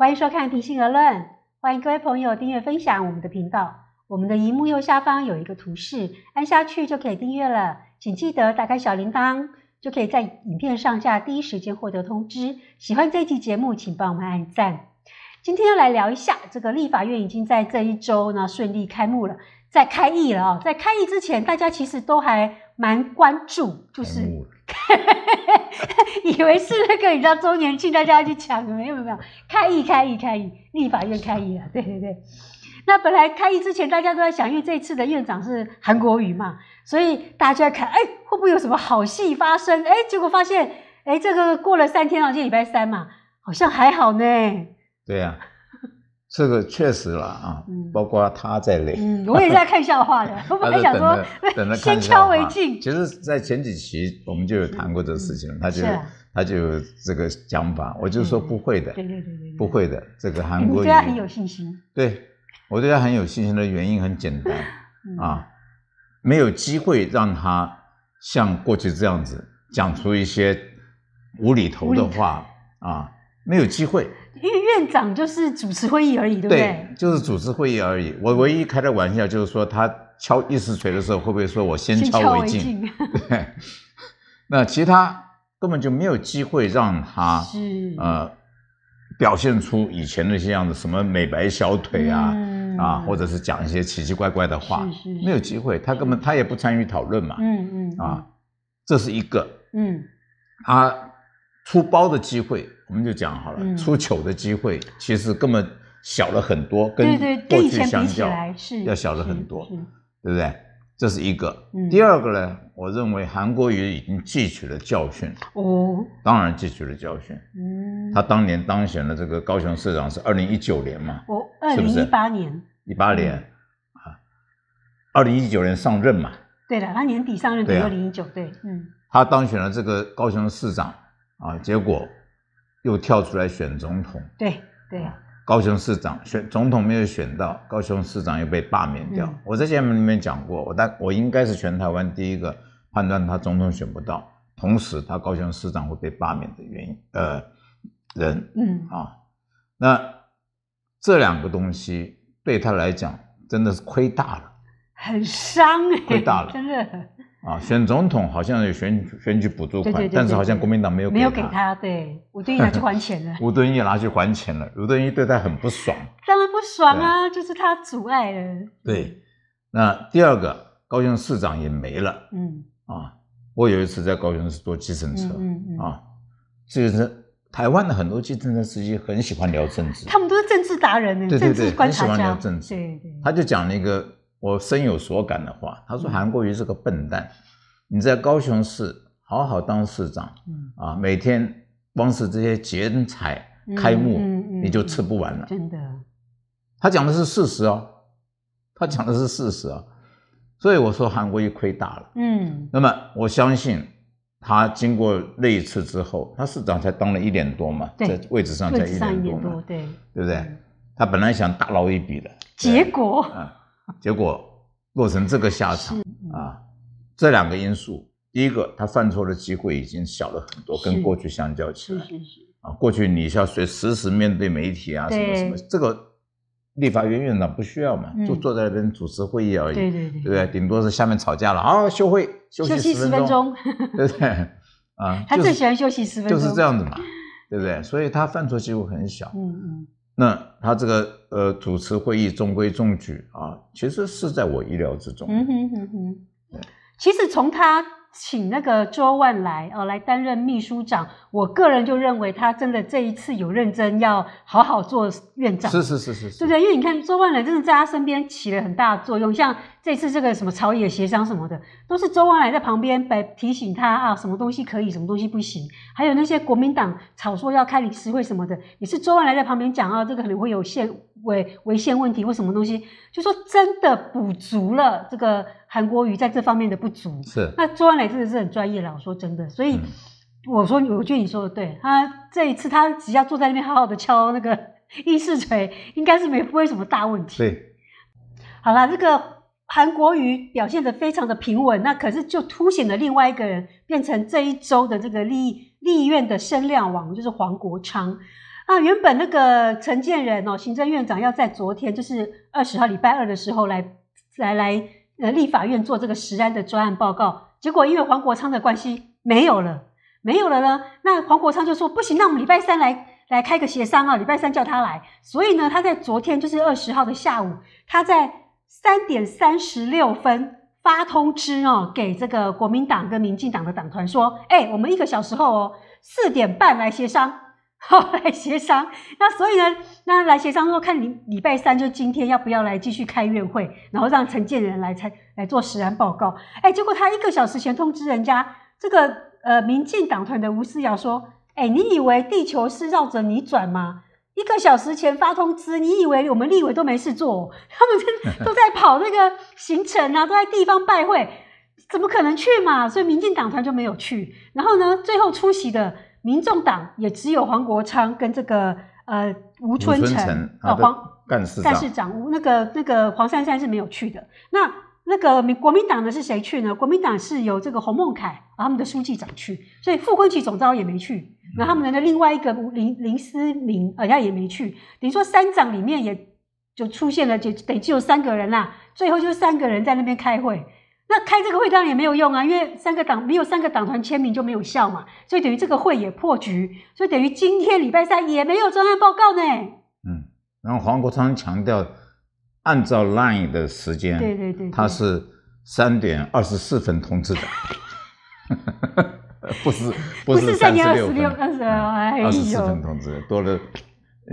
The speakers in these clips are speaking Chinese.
欢迎收看《平心而论》，欢迎各位朋友订阅分享我们的频道。我们的荧幕右下方有一个图示，按下去就可以订阅了。请记得打开小铃铛，就可以在影片上架第一时间获得通知。喜欢这一集节目，请帮我们按赞。今天要来聊一下，这个立法院已经在这一周呢顺利开幕了，在开议了啊，在开议之前，大家其实都还蛮关注，就是。以为是那个你知道周年庆大家要去抢，没有没有开议开议开议，立法院开议了，对对对。那本来开议之前大家都在想，因为这次的院长是韩国瑜嘛，所以大家在看，哎，会不会有什么好戏发生？哎，结果发现，哎，这个过了三天好像礼拜三嘛，好像还好呢。对啊。这个确实了啊，包括他在内，嗯，我也在看笑话的。我本来想说，等着先敲为敬。其实，在前几期我们就有谈过这个事情他就他就有这个讲法，我就说不会的，对对对对，不会的。这个韩国人，你对他很有信心。对，我对他很有信心的原因很简单啊，没有机会让他像过去这样子讲出一些无厘头的话啊，没有机会。因为院长就是主持会议而已，对不对？对，就是主持会议而已。我唯一开的玩笑就是说，他敲议事锤的时候会不会说我先敲为敬？对，那其他根本就没有机会让他呃表现出以前那些样子，什么美白小腿啊啊，或者是讲一些奇奇怪怪的话，没有机会。他根本他也不参与讨论嘛。嗯嗯啊，这是一个。嗯，他出包的机会。我们就讲好了，出糗的机会其实根本小了很多，跟过去比较是要小了很多，对不对？这是一个。第二个呢，我认为韩国瑜已经汲取了教训哦，当然汲取了教训。嗯，他当年当选了这个高雄市长是二零一九年嘛？我二零一八年，一八年啊，二零一九年上任嘛？对的，他年底上任的二零一九，对，嗯。他当选了这个高雄市长啊，结果。又跳出来选总统，对对呀。高雄市长选总统没有选到，高雄市长又被罢免掉。我在节目里面讲过，我大我应该是全台湾第一个判断他总统选不到，同时他高雄市长会被罢免的原因，呃，人，嗯，啊，那这两个东西对他来讲真的是亏大了，很伤哎，亏大了，真的。啊，选总统好像有选选举补助款，但是好像国民党没有没有给他。对，吴敦义拿去还钱了。吴敦义拿去还钱了，吴敦义对他很不爽。当然不爽啊，就是他阻碍了。对，那第二个高雄市长也没了。嗯啊，我有一次在高雄市坐计程车嗯嗯啊，计程是台湾的很多计程车司机很喜欢聊政治。他们都是政治达人呢，政治观察家。对对，他就讲了一个。我深有所感的话，他说韩国瑜是个笨蛋，你在高雄市好好当市长，啊，每天光是这些剪彩、开幕，你就吃不完了。真的，他讲的是事实哦，他讲的是事实哦，所以我说韩国瑜亏大了。嗯，那么我相信他经过那一次之后，他市长才当了一年多嘛，在位置上才一年多，对对不对？他本来想大捞一笔的，结果结果落成这个下场啊！这两个因素，第一个，他犯错的机会已经小了很多，跟过去相较起来。啊，过去你需要随时时面对媒体啊，什么什么，这个立法院院长不需要嘛，就坐在那边主持会议而已。对对对。对不对？顶多是下面吵架了，啊，休会休息十分钟。对不对，啊。他最喜欢休息十分钟。就是这样子嘛，对不对？所以他犯错机会很小。嗯嗯。那他这个呃主持会议中规中矩啊，其实是在我意料之中。嗯哼哼哼，其实从他。请那个周万来哦来担任秘书长，我个人就认为他真的这一次有认真要好好做院长，是是是是，对不对？因为你看周万来真的在他身边起了很大的作用，像这次这个什么朝野协商什么的，都是周万来在旁边来提醒他啊，什么东西可以，什么东西不行，还有那些国民党吵说要开理事会什么的，也是周万来在旁边讲啊，这个可能会有限违违宪问题或什么东西，就说真的补足了这个。韩国瑜在这方面的不足，是那周恩来真的是很专业啦，我说真的，所以我说我觉得你说的对，他这一次他只要坐在那边好好的敲那个 议事锤，应该是没不会什么大问题。对，好了，这个韩国瑜表现的非常的平稳，那可是就凸显了另外一个人，变成这一周的这个立立院的声量王，就是黄国昌啊。原本那个陈建仁哦，行政院长要在昨天，就是二十号礼拜二的时候来来来。呃，立法院做这个时安的专案报告，结果因为黄国昌的关系没有了，没有了呢。那黄国昌就说不行，那我们礼拜三来来开个协商啊，礼拜三叫他来。所以呢，他在昨天就是二十号的下午，他在三点三十六分发通知哦，给这个国民党跟民进党的党团说，哎，我们一个小时后哦，四点半来协商。好来协商，那所以呢，那来协商说，看礼礼拜三就今天要不要来继续开院会，然后让陈建人来参来做实案报告。哎，结果他一个小时前通知人家，这个呃民进党团的吴思瑶说，哎，你以为地球是绕着你转吗？一个小时前发通知，你以为我们立委都没事做？他们真 都在跑那个行程啊，都在地方拜会，怎么可能去嘛？所以民进党团就没有去。然后呢，最后出席的。民众党也只有黄国昌跟这个呃吴春成啊黄干事长吴那个那个黄珊珊是没有去的。那那个民国民党呢是谁去呢？国民党是由这个洪孟凯他们的书记长去，所以傅昆萁总召也没去。那他们的另外一个林林思明好像也没去。等于说三长里面也就出现了，就等于只有三个人啦。最后就是三个人在那边开会。那开这个会当然也没有用啊，因为三个党没有三个党团签名就没有效嘛，所以等于这个会也破局，所以等于今天礼拜三也没有专案报告呢。嗯，然后黄国昌强调，按照 line 的时间，对对对，他是三点二十四分通知的，不是不是三点二十六二十六，哎，二十四分通知多了，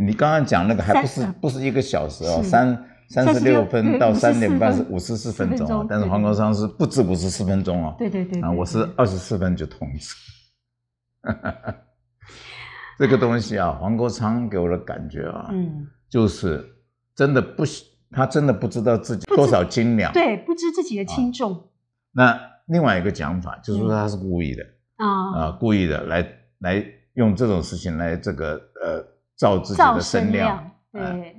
你刚刚讲那个还不是不是一个小时哦，三。三十六分到三点半是五十四分钟但是黄国昌是不止五十四分钟哦。对对对，啊，我是二十四分就通知。这个东西啊，黄国昌给我的感觉啊，嗯，就是真的不，他真的不知道自己多少斤两，对，不知自己的轻重。那另外一个讲法就是说他是故意的啊啊，故意的来来用这种事情来这个呃造自己的声量。对，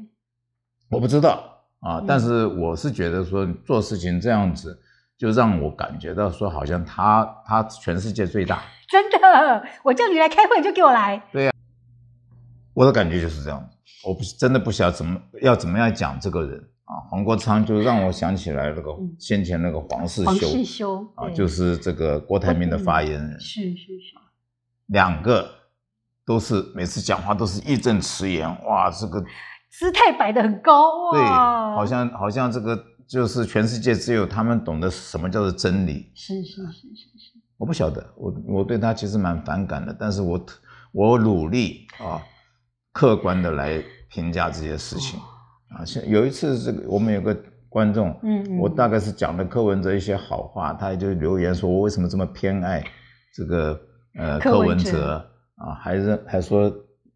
我不知道。啊！但是我是觉得说做事情这样子，就让我感觉到说好像他他全世界最大。真的，我叫你来开会就给我来。对呀，我的感觉就是这样子。我不真的不晓得怎么要怎么样讲这个人啊。黄国昌就让我想起来那个先前那个黄世修。黄世修啊，就是这个郭台铭的发言人。是是是，两个都是每次讲话都是义正辞严。哇，这个。姿态摆得很高哇！对，好像好像这个就是全世界只有他们懂得什么叫做真理。是是是是是，我不晓得，我我对他其实蛮反感的。但是我我努力啊，客观的来评价这些事情啊。像有一次，这个，我们有个观众，嗯，我大概是讲了柯文哲一些好话，他也就留言说我为什么这么偏爱这个呃柯文哲啊，还是还说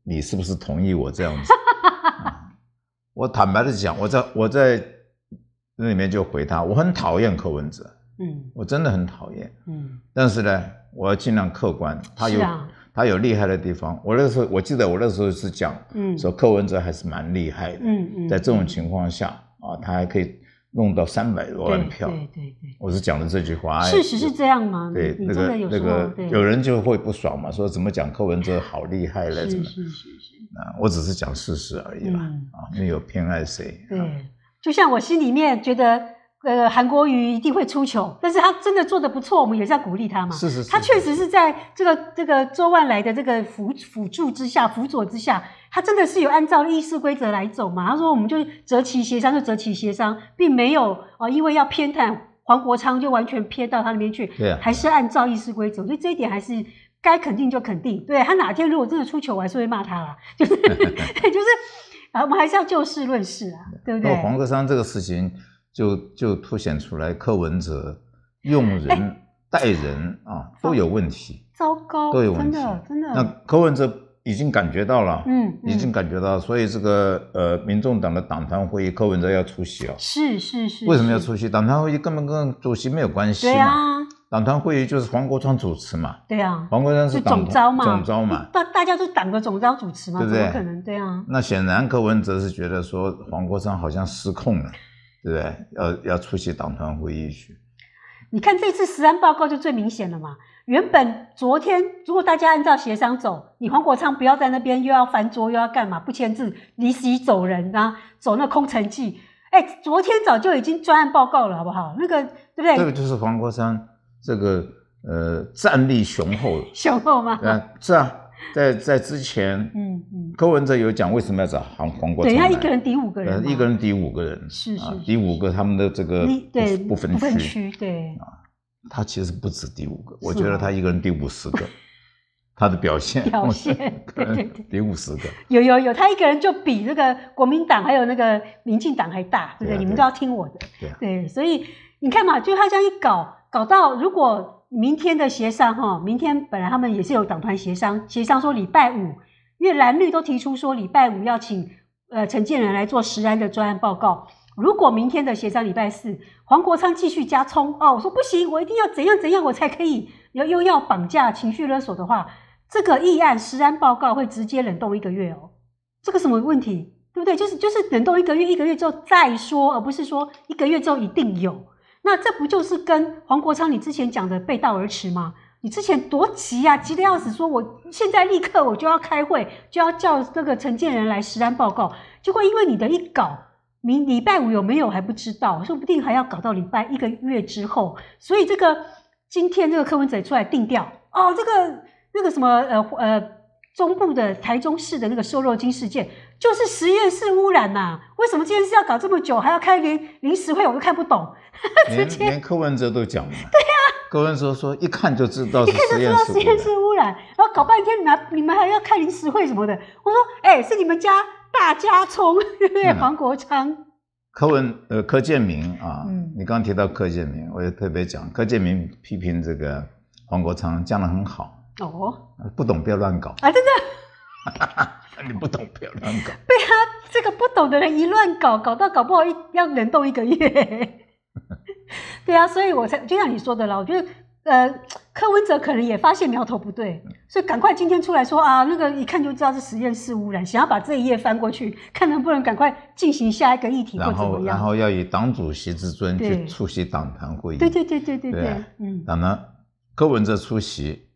你是不是同意我这样子？我坦白的讲，我在我在那里面就回他，我很讨厌柯文哲，嗯，我真的很讨厌，嗯，但是呢，我要尽量客观，他有他有厉害的地方，我那时候我记得我那时候是讲，嗯，说柯文哲还是蛮厉害的，嗯嗯，在这种情况下啊，他还可以。弄到三百多万票，对对对，我是讲的这句话。事实是这样吗？对，那个那个，有人就会不爽嘛，说怎么讲柯文哲好厉害了什么？啊，我只是讲事实而已啦，啊，没有偏爱谁。对，就像我心里面觉得，呃，韩国瑜一定会出糗，但是他真的做的不错，我们也是要鼓励他嘛。是是是，他确实是在这个这个周万来的这个辅辅助之下，辅佐之下。他真的是有按照议事规则来走嘛？他说我们就择期协商就择期协商，并没有啊，因为要偏袒黄国昌就完全偏到他那边去，对还是按照议事规则。所以这一点还是该肯定就肯定。对他哪天如果真的出糗，我还是会骂他啦。就是 就是啊，我们还是要就事论事啊，对不对？那黄国昌这个事情就就凸显出来，柯文哲用人待人啊都有问题。糟糕，都有问题，真的。那柯文哲。已经感觉到了，嗯，已经感觉到了，所以这个呃，民众党的党团会议，柯文哲要出席啊，是是是，为什么要出席党团会议？根本跟主席没有关系嘛，对啊，党团会议就是黄国昌主持嘛，对啊，黄国昌是总召嘛，总召嘛，大大家都党的总召主持嘛，怎么可能对啊，那显然柯文哲是觉得说黄国昌好像失控了，对不对？要要出席党团会议去，你看这次实案报告就最明显了嘛。原本昨天，如果大家按照协商走，你黄国昌不要在那边又要翻桌又要干嘛不签字离席走人啊，走那空城计。哎，昨天早就已经专案报告了，好不好？那个对不对？这个就是黄国昌这个呃战力雄厚雄厚吗？啊，是啊，在在之前，嗯嗯，柯文哲有讲为什么要找黄黄国昌？一下，一个人抵五个人，一个人抵五个人，是是，抵五个他们的这个不分不分区对。他其实不止第五个，我觉得他一个人第五十个，他的表现 表现 第五十个。有有有，他一个人就比那个国民党还有那个民进党还大，对不对？你们都要听我的，对。所以你看嘛，就他这样一搞，搞到如果明天的协商哈，明天本来他们也是有党团协商，协商说礼拜五，因为蓝绿都提出说礼拜五要请呃陈建人来做实安的专案报告。如果明天的协商礼拜四，黄国昌继续加冲哦，我说不行，我一定要怎样怎样，我才可以要又要绑架情绪勒索的话，这个议案实案报告会直接冷冻一个月哦。这个什么问题，对不对？就是就是冷冻一个月，一个月之后再说，而不是说一个月之后一定有。那这不就是跟黄国昌你之前讲的背道而驰吗？你之前多急呀，急得要死，说我现在立刻我就要开会，就要叫那个承建人来实案报告，结果因为你的一搞。明礼拜五有没有还不知道，说不定还要搞到礼拜一个月之后。所以这个今天这个柯文哲出来定调哦，这个那个什么呃呃中部的台中市的那个瘦肉精事件，就是实验室污染呐。为什么这件事要搞这么久，还要开临临时会，我都看不懂。连连柯文哲都讲了。对啊，柯文哲说一看就知道是实验室污染，然后搞半天，你们你们还要开临时会什么的。我说，哎，是你们家。大家从对黄国昌、柯文呃柯建明啊，嗯，你刚提到柯建明，我也特别讲，柯建明批评这个黄国昌讲的很好哦，不懂不要乱搞啊，真的，你不懂不要乱搞，被他这个不懂的人一乱搞，搞到搞不好要冷冻一个月，对啊，所以我才就像你说的啦，我觉得。呃，柯文哲可能也发现苗头不对，所以赶快今天出来说啊，那个一看就知道是实验室污染，想要把这一页翻过去，看能不能赶快进行下一个议题。然后，然后要以党主席之尊去出席党团会议。对对对对对对，嗯，党呢，柯文哲出席。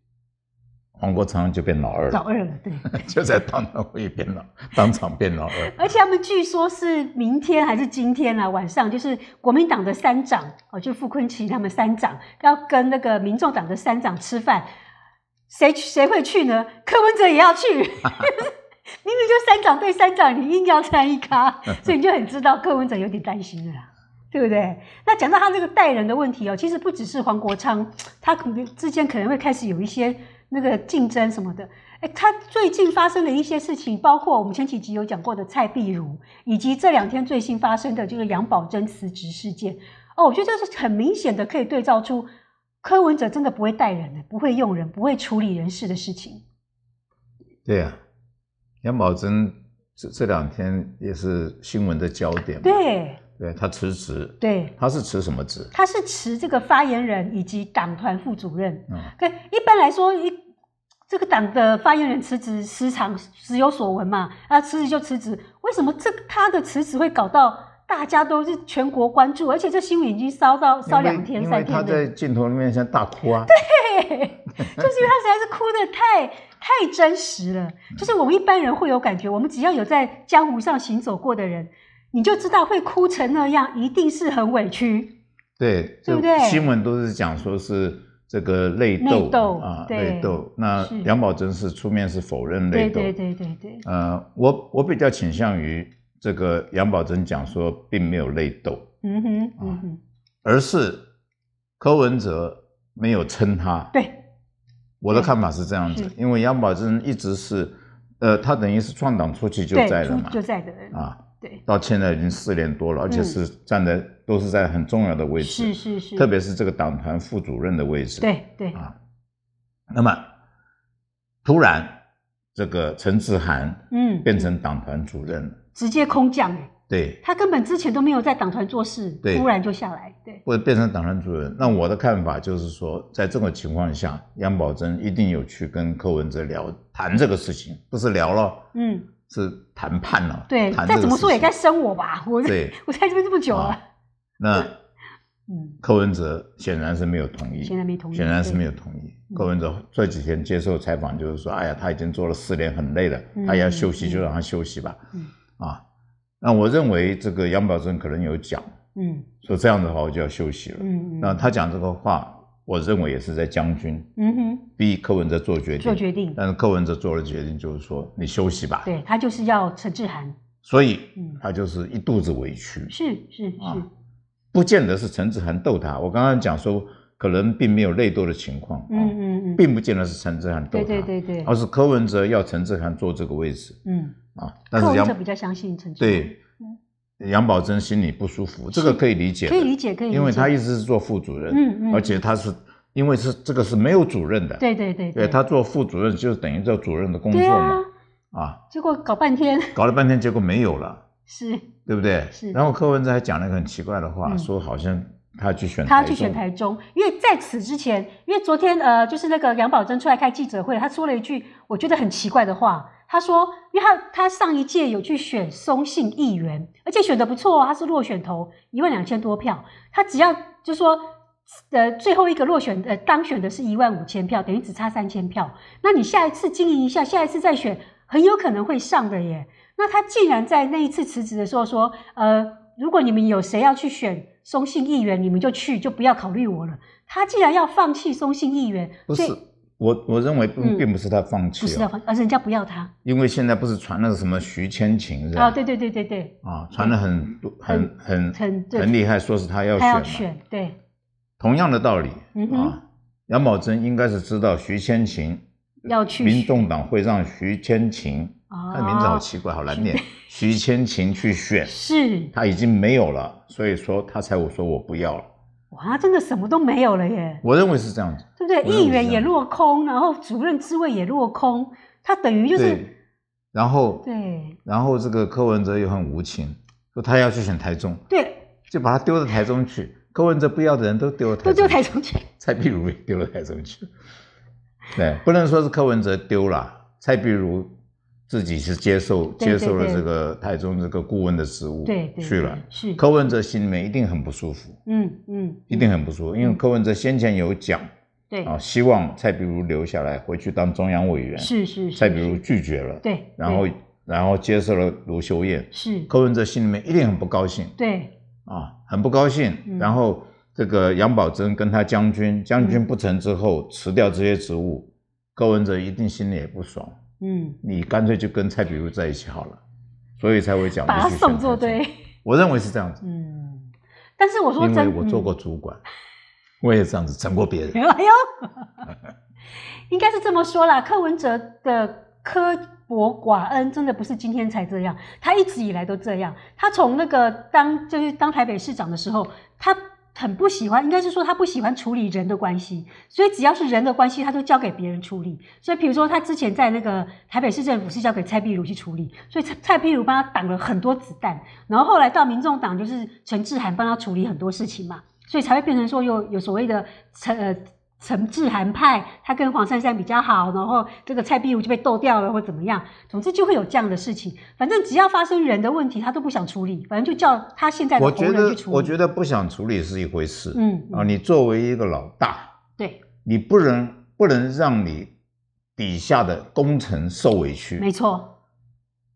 黄国昌就变老二，老二了，对，就在当场也变老，当场变老二。而且他们据说是明天还是今天啊，晚上就是国民党的三长哦，就傅昆萁他们三长要跟那个民众党的三长吃饭，谁谁会去呢？柯文哲也要去，明明就三长对三长，你硬要参一咖，所以你就很知道柯文哲有点担心了，对不对？那讲到他这个待人的问题哦，其实不只是黄国昌，他可能之间可能会开始有一些。那个竞争什么的，哎，他最近发生的一些事情，包括我们前几集有讲过的蔡碧如，以及这两天最新发生的，就是杨宝珍辞职事件。哦，我觉得这是很明显的，可以对照出柯文哲真的不会带人，的不会用人，不会处理人事的事情。对啊，杨宝珍这这两天也是新闻的焦点。对。对他辞职，对他是辞什么职？他是辞这个发言人以及党团副主任。嗯，对，一般来说，一这个党的发言人辞职，时常时有所闻嘛。啊，辞职就辞职，为什么这他的辞职会搞到大家都是全国关注？而且这新闻已经烧到烧两天三天。他在镜头里面像大哭啊，对，就是因为他实在是哭的太太真实了。就是我们一般人会有感觉，我们只要有在江湖上行走过的人。你就知道会哭成那样，一定是很委屈，对，对不？对，新闻都是讲说是这个内斗，啊，内斗。那杨宝珍是出面是否认内斗？对对对对对。呃，我我比较倾向于这个杨宝珍讲说并没有内斗，嗯哼，而是柯文哲没有称他。对，我的看法是这样子，因为杨宝珍一直是，呃，他等于是创党初期就在了嘛，就在的啊。对，到现在已经四年多了，而且是站在都是在很重要的位置，是是是，特别是这个党团副主任的位置，对对啊。那么突然这个陈志涵，嗯变成党团主任，直接空降的，对，他根本之前都没有在党团做事，对，突然就下来，对，或者变成党团主任。那我的看法就是说，在这种情况下，杨宝珍一定有去跟柯文哲聊谈这个事情，不是聊了，嗯。是谈判了，对，再怎么说也该升我吧，我对，我在这边这么久了。那，嗯，柯文哲显然是没有同意，显然是没有同意。柯文哲这几天接受采访就是说，哎呀，他已经做了四年，很累了，他要休息就让他休息吧。啊，那我认为这个杨宝忠可能有讲，嗯，说这样的话我就要休息了。嗯，那他讲这个话。我认为也是在将军，嗯哼。逼柯文哲做决定，做决定。但是柯文哲做了决定，就是说你休息吧。对他就是要陈志涵，所以他就是一肚子委屈。是是是，不见得是陈志涵逗他。我刚刚讲说，可能并没有内斗的情况。嗯嗯嗯，并不见得是陈志涵逗他，对对对对，而是柯文哲要陈志涵坐这个位置。嗯啊，柯文哲比较相信陈志。对。杨宝桢心里不舒服，这个可以理解，可以理解，可以。因为他一直是做副主任，嗯嗯，而且他是因为是这个是没有主任的，对对对，对他做副主任就等于做主任的工作嘛，啊，结果搞半天，搞了半天，结果没有了，是，对不对？是。然后柯文哲还讲了一个很奇怪的话，说好像他要去选台他要去选台中，因为在此之前，因为昨天呃，就是那个杨宝桢出来开记者会，他说了一句我觉得很奇怪的话。他说，因为他他上一届有去选松信议员，而且选的不错哦，他是落选投一万两千多票，他只要就说，呃，最后一个落选的当选的是一万五千票，等于只差三千票。那你下一次经营一下，下一次再选，很有可能会上的耶。那他既然在那一次辞职的时候说，呃，如果你们有谁要去选松信议员，你们就去，就不要考虑我了。他既然要放弃松信议员，不是。我我认为并并不是他放弃，不是，而是人家不要他。因为现在不是传了什么徐千晴是吧？啊，对对对对对。啊，传的很多很很很很厉害，说是他要选。他要选，对。同样的道理，啊，杨宝珍应该是知道徐千晴要去民众党会让徐千晴，他名字好奇怪，好难念，徐千晴去选 是，他已经没有了，所以说他才我说我不要了。哇，真的什么都没有了耶！我认为是这样子，对不对？议员也落空，然后主任之位也落空，他等于就是，然后对，然后这个柯文哲又很无情，说他要去选台中，对，就把他丢到台中去。柯文哲不要的人都丢丢台中去，蔡碧如也丢了台中去，对，不能说是柯文哲丢了，蔡碧如。自己是接受接受了这个台中这个顾问的职务，对，去了。是柯文哲心里面一定很不舒服，嗯嗯，一定很不舒服，因为柯文哲先前有讲，对啊，希望蔡碧如留下来回去当中央委员，是是是，蔡比如拒绝了，对，然后然后接受了卢修燕，是柯文哲心里面一定很不高兴，对，啊，很不高兴。然后这个杨宝桢跟他将军将军不成之后辞掉这些职务，柯文哲一定心里也不爽。嗯，你干脆就跟蔡比如在一起好了，所以才会讲。把送做对，我认为是这样子。嗯，但是我说因为我做过主管，我也这样子整过别人。哎呦，应该是这么说啦。柯文哲的刻薄寡恩，真的不是今天才这样，他一直以来都这样。他从那个当就是当台北市长的时候，他。很不喜欢，应该是说他不喜欢处理人的关系，所以只要是人的关系，他都交给别人处理。所以，比如说他之前在那个台北市政府是交给蔡碧如去处理，所以蔡蔡碧如帮他挡了很多子弹，然后后来到民众党就是陈志涵帮他处理很多事情嘛，所以才会变成说有有所谓的陈呃。陈志涵派他跟黄珊珊比较好，然后这个蔡碧如就被斗掉了或怎么样，总之就会有这样的事情。反正只要发生人的问题，他都不想处理，反正就叫他现在的觉得去处理。我觉得不想处理是一回事，嗯，啊，你作为一个老大，对，你不能不能让你底下的功臣受委屈。没错，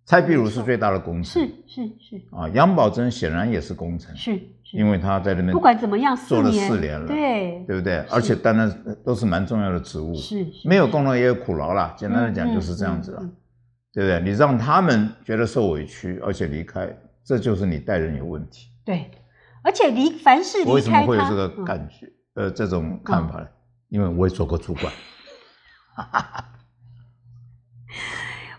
蔡碧如是最大的功臣，是是是，啊，杨宝珍显然也是功臣，是。因为他在那边不管怎么样做了四年了，对对不对？而且当然都是蛮重要的职务，是没有功劳也有苦劳啦。简单的讲就是这样子了，对不对？你让他们觉得受委屈，而且离开，这就是你待人有问题。对，而且离凡是离开为什么会有这个感觉？呃，这种看法呢？因为我也做过主管，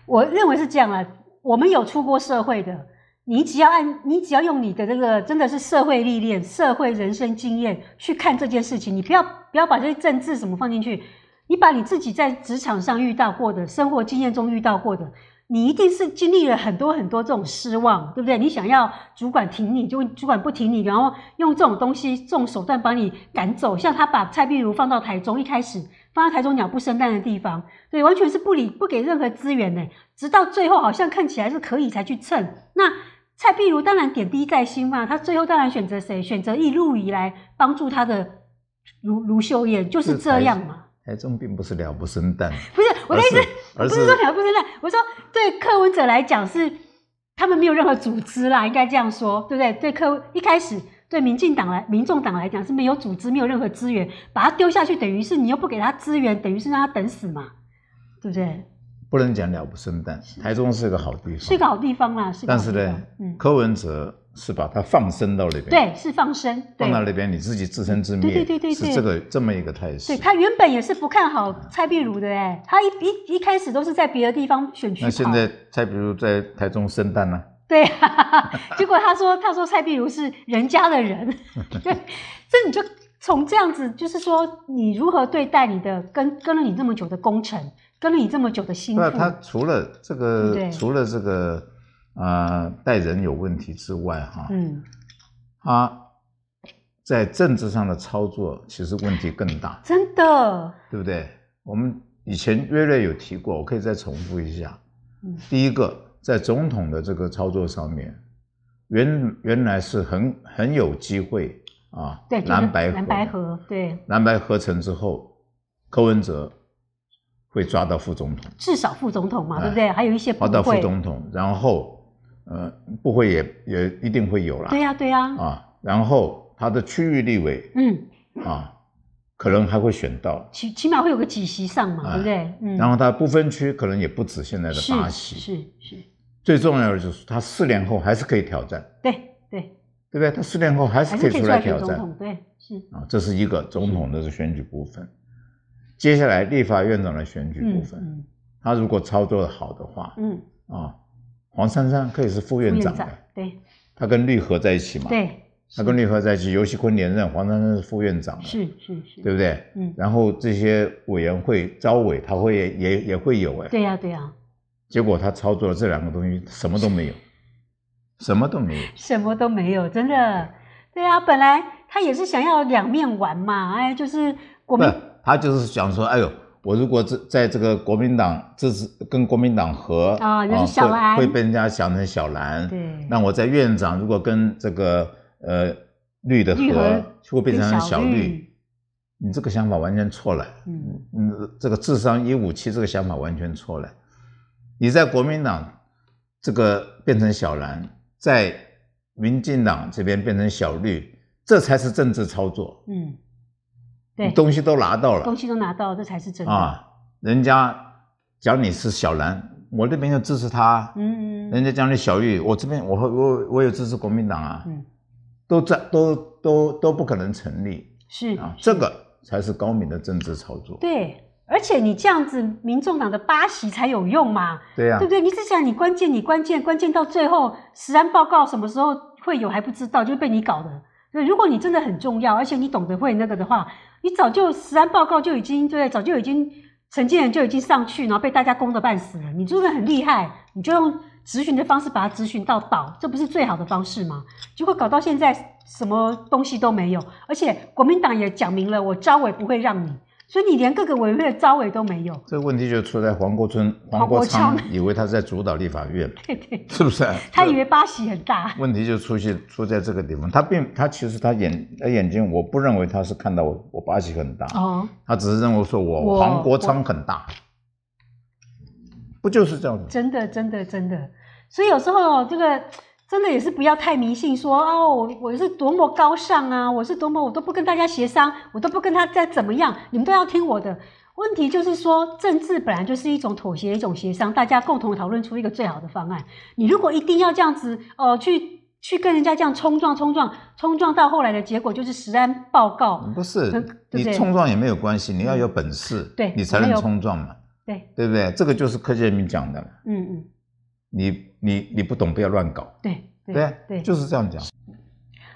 我认为是这样啊。我们有出过社会的。你只要按，你只要用你的这个，真的是社会历练、社会人生经验去看这件事情，你不要不要把这些政治什么放进去，你把你自己在职场上遇到过的、生活经验中遇到过的，你一定是经历了很多很多这种失望，对不对？你想要主管挺你，就主管不挺你，然后用这种东西、这种手段把你赶走，像他把蔡碧如放到台中，一开始放到台中鸟不生蛋的地方，对，完全是不理不给任何资源呢，直到最后好像看起来是可以才去蹭那。蔡碧如当然点滴在心嘛，他最后当然选择谁？选择一路以来帮助他的卢卢秀燕，就是这样嘛。哎，这种并不是了不生蛋。不是我的意思，不是说了不生蛋。我说对，柯文者来讲是他们没有任何组织啦，应该这样说，对不对？对柯一开始对民进党来民众党来讲是没有组织，没有任何资源，把他丢下去，等于是你又不给他资源，等于是让他等死嘛，对不对？不能讲了不生蛋，台中是个好地方，是个好地方啦。但是呢，柯文哲是把它放生到那边，对，是放生，放到那边你自己自生自灭。对对对对，是这个这么一个态势。对他原本也是不看好蔡碧如的哎，他一一一开始都是在别的地方选区。那现在蔡碧如在台中生蛋呢？对啊，结果他说他说蔡碧如是人家的人，对，这你就从这样子，就是说你如何对待你的跟跟了你这么久的功臣。跟了你这么久的辛苦，那他除了这个，除了这个，呃，待人有问题之外，哈，嗯，他在政治上的操作其实问题更大，真的，对不对？我们以前瑞瑞有提过，我可以再重复一下。嗯，第一个在总统的这个操作上面，原原来是很很有机会啊，对，蓝白蓝白合，对，蓝白合成之后，柯文哲。会抓到副总统，至少副总统嘛，对不对？还有一些抓到副总统，然后，呃，不会也也一定会有了。对呀，对呀。啊，然后他的区域立委，嗯，啊，可能还会选到。起起码会有个几席上嘛，对不对？嗯。然后他不分区可能也不止现在的八席，是是。最重要的就是他四年后还是可以挑战。对对对不对？他四年后还是可以出来挑战。是对是。啊，这是一个总统的选举部分。接下来立法院长的选举部分，他如果操作的好的话，嗯啊，黄珊珊可以是副院长的，对，他跟绿合在一起嘛，对，他跟绿合在一起，尤锡坤连任，黄珊珊是副院长，是是是，对不对？嗯，然后这些委员会、招委，他会也也也会有哎，对呀对呀，结果他操作了这两个东西，什么都没有，什么都没有，什么都没有，真的，对啊，本来他也是想要两面玩嘛，哎，就是国民。他就是想说，哎呦，我如果在在这个国民党，这是跟国民党和啊，会被人家想成小蓝。对，那我在院长如果跟这个呃绿的和就会变成小绿。你这个想法完全错了。嗯嗯，这个智商一五七，这个想法完全错了。你在国民党这个变成小蓝，在民进党这边变成小绿，这才是政治操作。嗯。东西都拿到了，东西都拿到了，这才是真的啊！人家讲你是小蓝，我这边要支持他，嗯，人家讲你小玉，我这边我我我有支持国民党啊，嗯，都在都都都不可能成立，是啊，这个才是高明的政治操作。对，而且你这样子，民众党的八席才有用嘛，对呀，对不对？你是讲你关键，你关键关键到最后，实案报告什么时候会有还不知道，就被你搞的。那如果你真的很重要，而且你懂得会那个的话，你早就实案报告就已经对，早就已经承建人就已经上去，然后被大家攻得半死了。你真的很厉害，你就用咨询的方式把它咨询到倒，这不是最好的方式吗？结果搞到现在什么东西都没有，而且国民党也讲明了，我招委不会让你。所以你连各个委员会的招委都没有，这个问题就出在黄国春、黄国昌，以为他在主导立法院，对对，是不是？他以为巴西很大，问题就出现出在这个地方。他并他其实他眼他眼睛，我不认为他是看到我巴西很大，他只是认为说我黄国昌很大，不就是这样子？真的真的真的，所以有时候这个。真的也是不要太迷信，说哦，我我是多么高尚啊，我是多么我都不跟大家协商，我都不跟他再怎么样，你们都要听我的。问题就是说，政治本来就是一种妥协，一种协商，大家共同讨论出一个最好的方案。你如果一定要这样子，哦，去去跟人家这样冲撞、冲撞、冲撞，到后来的结果就是《实案报告》。不是，你冲撞也没有关系，你要有本事，对，你才能冲撞嘛。对，对不对？这个就是柯建铭讲的。嗯嗯，你。你你不懂，不要乱搞。对对对，就是这样讲。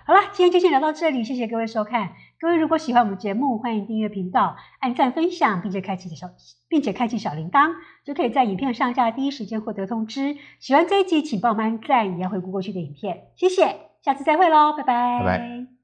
好了，今天就先聊到这里，谢谢各位收看。各位如果喜欢我们节目，欢迎订阅频道，按赞分享，并且开启小并且开启小铃铛，就可以在影片上架第一时间获得通知。喜欢这一集，请帮我们赞，也要回顾过去的影片。谢谢，下次再会喽，拜拜。拜拜。